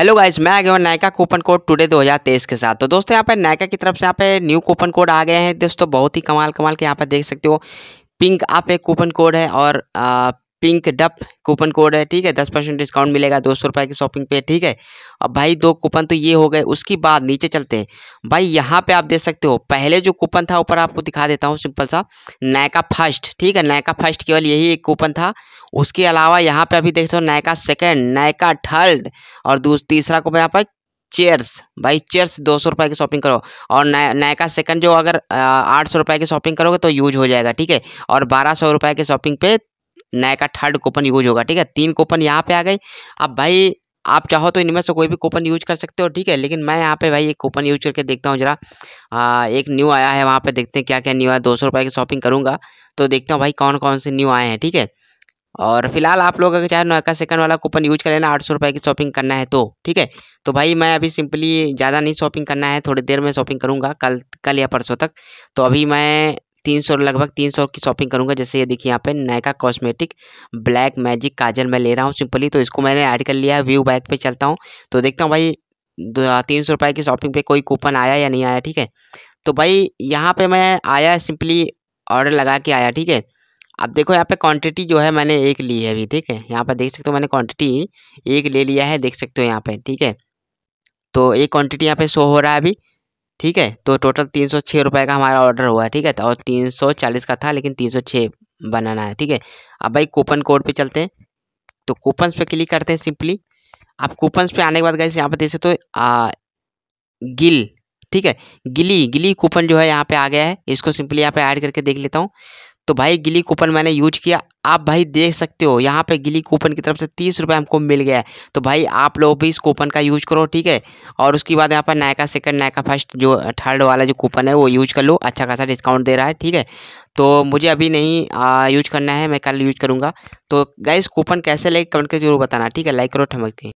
hello guys मैं आ गया हूँ नायका कूपन कोड टुडे 2023 के साथ तो दोस्तों यहाँ पे नायका की तरफ से यहाँ पे न्यू कूपन कोड आ गए हैं दोस्तों बहुत ही कमाल कमाल के यहाँ पे देख सकते हो पिंक आप एक कूपन कोड है और आ, पिंक डप कूपन कोड है ठीक है दस परसेंट डिस्काउंट मिलेगा दो सौ रुपये की शॉपिंग पे ठीक है अब भाई दो कूपन तो ये हो गए उसके बाद नीचे चलते हैं भाई यहाँ पे आप देख सकते हो पहले जो कूपन था ऊपर आपको दिखा देता हूँ सिंपल सा नायका फर्स्ट ठीक है नायका फर्स्ट केवल यही एक कूपन था उसके अलावा यहाँ पर अभी देख सकते हो नायका सेकेंड नायका थर्ड और तीसरा कूपन यहाँ पर चेयर्स भाई चेयर्स दो सौ रुपये की शॉपिंग करो और नायका सेकंड जो अगर आठ सौ रुपये की शॉपिंग करोगे तो यूज हो जाएगा ठीक है और बारह सौ रुपये की शॉपिंग पे नए का थर्ड कूपन यूज होगा ठीक है तीन कूपन यहाँ पे आ गई अब भाई आप चाहो तो इनमें से कोई भी कूपन यूज कर सकते हो ठीक है लेकिन मैं यहाँ पे भाई एक कूपन यूज करके देखता हूँ जरा एक न्यू आया है वहाँ पे देखते हैं क्या क्या न्यू आया दो सौ रुपये की शॉपिंग करूँगा तो देखता हूँ भाई कौन कौन से न्यू आए हैं ठीक है और फिलहाल आप लोग अगर चाहे नोएका सेकंड वाला कूपन यूज कर लेना आठ सौ रुपये की शॉपिंग करना है तो ठीक है तो भाई मैं अभी सिंपली ज़्यादा नहीं शॉपिंग करना है थोड़ी देर में शॉपिंग करूँगा कल कल या परसों तक तो अभी मैं तीन सौ लगभग तीन सौ की शॉपिंग करूँगा जैसे ये देखिए यहाँ पे नायका कॉस्मेटिक ब्लैक मैजिक काजल मैं ले रहा हूँ सिंपली तो इसको मैंने ऐड कर लिया है व्यू बैक पे चलता हूँ तो देखता हूँ भाई तीन सौ रुपये की शॉपिंग पे कोई कूपन आया या नहीं आया ठीक है तो भाई यहाँ पर मैं आया सिंपली ऑर्डर लगा के आया ठीक है अब देखो यहाँ पे क्वांटिटी जो है मैंने एक ली है अभी ठीक है यहाँ पर देख सकते हो मैंने क्वांटिटी एक ले लिया है देख सकते हो यहाँ पे ठीक है तो एक क्वांटिटी यहाँ पे शो हो रहा है अभी ठीक है तो टोटल तीन सौ छः रुपये का हमारा ऑर्डर हुआ है ठीक है तो और तीन सौ चालीस का था लेकिन तीन सौ छः बनाना है ठीक है अब भाई कूपन कोड पे चलते हैं तो कूपन्स पे क्लिक करते हैं सिंपली आप कूपन्स पे आने के बाद गए यहाँ पे देख सकते हो तो गिल ठीक है गिली गिली कूपन जो है यहाँ पे आ गया है इसको सिंपली यहाँ पे ऐड करके देख लेता हूँ तो भाई गिली कूपन मैंने यूज किया आप भाई देख सकते हो यहाँ पे गिली कूपन की तरफ से तीस रुपये हमको मिल गया है तो भाई आप लोग भी इस कूपन का यूज करो ठीक है और उसके बाद यहाँ पर नायका सेकंड नायका फर्स्ट जो थर्ड वाला जो कूपन है वो यूज कर लो अच्छा खासा डिस्काउंट दे रहा है ठीक है तो मुझे अभी नहीं आ, यूज करना है मैं कल यूज करूँगा तो गैस कूपन कैसे लाइक कमेंट करके जरूर बताना ठीक है लाइक करो ठमक के